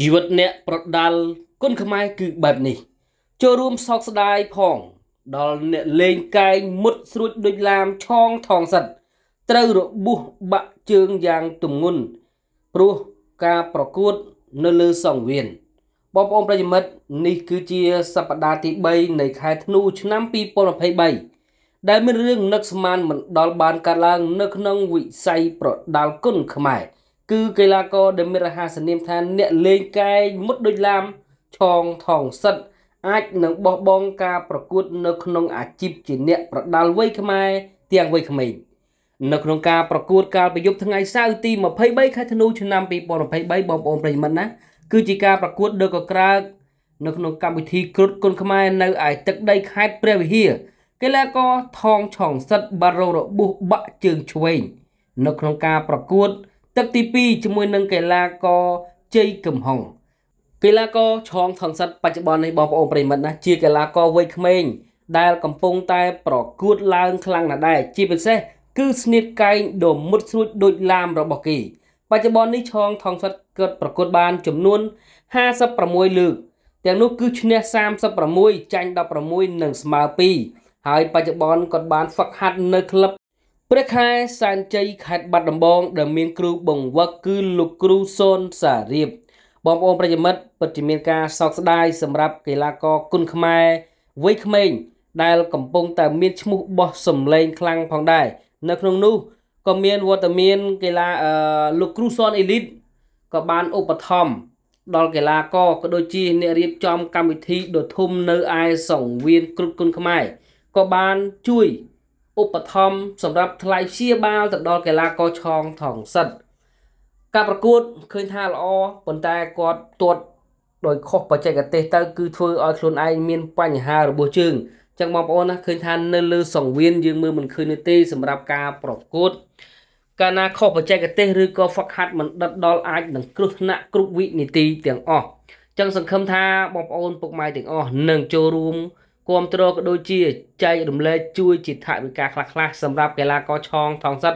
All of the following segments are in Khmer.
ជីវិតអ្នកប្រដាល់គុណខ្មែរគឺបែបនេះ ចូលរួមសោកស្ដាយផង ដល់អ្នកលេងកែងមុតស្រួចដូចឡាមឆងថងសិតត្រូវរបួសបាក់ជើងយ៉ាងទម្ងន់ព្រោះការប្រកួតនៅលើសង្វៀនបងប្អូនប្រិយមិត្តនេះគឺជាសប្តាហ៍ទី3នៃខែធ្នូ ឆ្នាំ2023ដែលមានរឿងនឹកស្មានមិនដល់បានកើតឡើង នៅក្នុងវិស័យប្រដាល់គុណខ្មែរគឺកីឡាករដែលមានរហ័សនាមថាអ្នកលេងកែងមុតដូចឡាមឆងថងសិតអាច នឹងបោះបង់ការប្រកួត នៅក្នុងអាជីពជា អ្នក ប្រដាល់វ័យខ្មែរទាំងវ័យក្មេងនៅក្នុងការប្រកួតកាលពីយប់ថ្ងៃសៅរ៍ទី23ខែធ្នូឆ្នាំ2023បងប្អូនប្រិយមិត្តណាគឺជាការប្រកួតដឹកកក្រើកនៅក្នុងកម្មវិធីគ្រុតគុនខ្មែរនៅឯទឹកដីខេត្តព្រះវិហារកីឡាករថងឆងសិតបារោរប៊ូសបាក់ជើងឆ្វេងនៅក្នុងការប្រកួតទឹកទី2ជាមួយនឹងកីឡាករជ័យកំហុងកីឡាករឆងថងសិតបច្ចុប្បន្ននេះបងប្អូនប្រិមិត្តណាជាកីឡាករវ័យក្មេងដែលកំពុងតែប្រកួតឡើង ខ្លាំងណាស់ដែរជាពិសេស គឺស្នៀតកែងដ៏មុតស្រួចដូចឡាមរបស់គេបច្ចុប្បន្ននេះឆងថងសិតកើតប្រកួតបានចំនួន56លើកទាំងនោះ គឺឈ្នះ36ចាញ់16និងស្មើ2ហើយបច្ចុប្បន្នគាត់បានហ្វឹកហាត់នៅក្លឹបព្រះខែសែនជ័យខេត្តបាត់ដំបងដែលមានគ្រូបង្វឹកគឺលោកគ្រូសូនសារៀបបងប្អូនប្រិយមិត្តពិតជាមានការសោកស្ដាយសម្រាប់កីឡាករគុណខ្មែរវ័យក្មេងដែលកំពុងតែមានឈ្មោះបោះសម្លេងខ្លាំងផងដែរនៅក្នុងនោះក៏មានវត្តមាន កីឡាលោកគ្រូសនអេលីតក៏បានឧបត្ថម្ភដល់កីឡាករក៏ដូចជាអ្នករៀបចំ កម្មវិធីដ៏ធំនៅឯសង្វៀនគ្រុតគុណខ្មែរក៏បានជួយឧបត្ថម្ភសម្រាប់ថ្លៃព្យាបាលទៅដល់កីឡាករឆောင်းថងសិទ្ធការប្រកួតឃើញថាល្អប៉ុន្តែគាត់ទាត់ដោយខុសបច្ចេកទេសទៅគឺធ្វើឲ្យខ្លួនឯងមានបញ្ហារបួសជើងចឹងបងប្អូនណាឃើញថានៅលើសង្វៀនយើងមើលមិនឃើញនេះទេសម្រាប់ការប្រកួតកាលណាខុសបច្ចេកទេសឬក៏ហ្វឹកហាត់មិនដិតដល់អាចនឹងគ្រោះថ្នាក់គ្រប់វិនាទីទាំងអស់ចឹងសង្ឃឹមថាបងប្អូនពុកម៉ែទាំងអស់នឹងចូលរួមគាំទ្រក៏ដូចជាចែករំលែកជួយជាថវិកាខ្លះៗសម្រាប់កីឡាករឆងថងសិត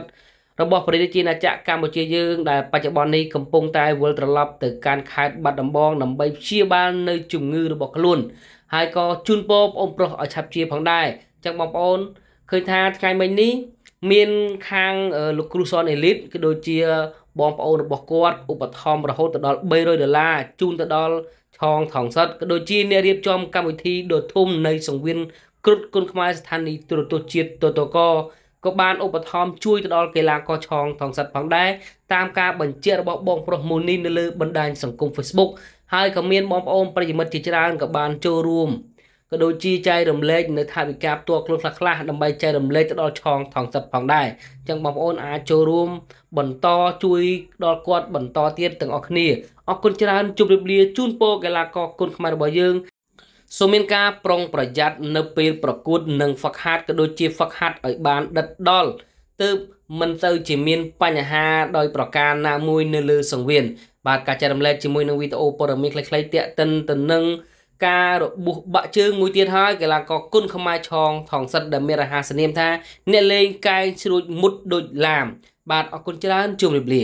របស់ប្រទេសជាណាចក្រកម្ពុជាយើង ដែលបច្ចុប្បន្ននេះកំពុងតែវិលត្រឡប់ទៅកាន់ខេត្តបាត់ដំបងដើម្បីព្យាបាលនៅជំងឺរបស់ខ្លួន ហើយក៏ជូនពរបងប្រុសឲ្យឆាប់ជាផងដែរអញ្ចឹងបងប្អូនឃើញថាថ្ងៃមិញនេះមានខាងលោកគ្រូសនអេលីតគឺដូចជា បងប្អូនរបស់គាត់ឧបត្ថម្ភរហូតដល់300ដុល្លារជូនទៅដល់ឆងថងសិតក៏ដូចជាអ្នករៀបចំកម្មវិធីដ៏ធំនៃសង្វៀនគ្រុឌគុនខ្មែរស្ថានីយ៍ទូរទស្សន៍ជាតិតតកក៏បានឧបត្ថម្ភជួយទៅដល់កីឡាករឆងថងសិតផងដែរតាមការបញ្ជារបស់បងប្រុសមូននេះនៅលើបណ្ដាញសង្គម Facebook ហើយក៏មានបងប្អូនប្រិយមិត្តជាច្រើនក៏បានចូលរួមក៏ដូចជាចែករំលែកនៅថាវិការផ្ទាល់ខ្លួនខ្លះៗដើម្បីចែករំលែកទៅដល់ឆងថងសិបផងដែរអញ្ចឹងបងប្អូនអាចចូលរួមបន្តជួយដល់គាត់បន្តទៀតទាំងអស់គ្នាអរគុណច្រើនជម្រាបលាជូនពរកីឡាករគុណខ្មែររបស់យើងសូមមានការប្រុងប្រយ័ត្ននៅពេលប្រកួតនិងហ្វឹកហាត់ក៏ដូចជាហ្វឹកហាត់ឲ្យបានដិតដល់ទើបមិនទៅជាមានបញ្ហាដោយប្រការណាមួយនៅលើសង្វៀនបាទការចែករំលែកជាមួយនឹងវីដេអូព័ត៌មានខ្លីៗទាក់ទិនទៅនឹងការរបួសបាក់ជើងមួយទៀតហើយកីឡាករគុណខ្មែរឆងថងសិតដែលមានរហាសនាមថាអ្នកលេងកែងជ្រួចមុតដូចឡាម បាទអរគុណច្រើនជម្រាបលា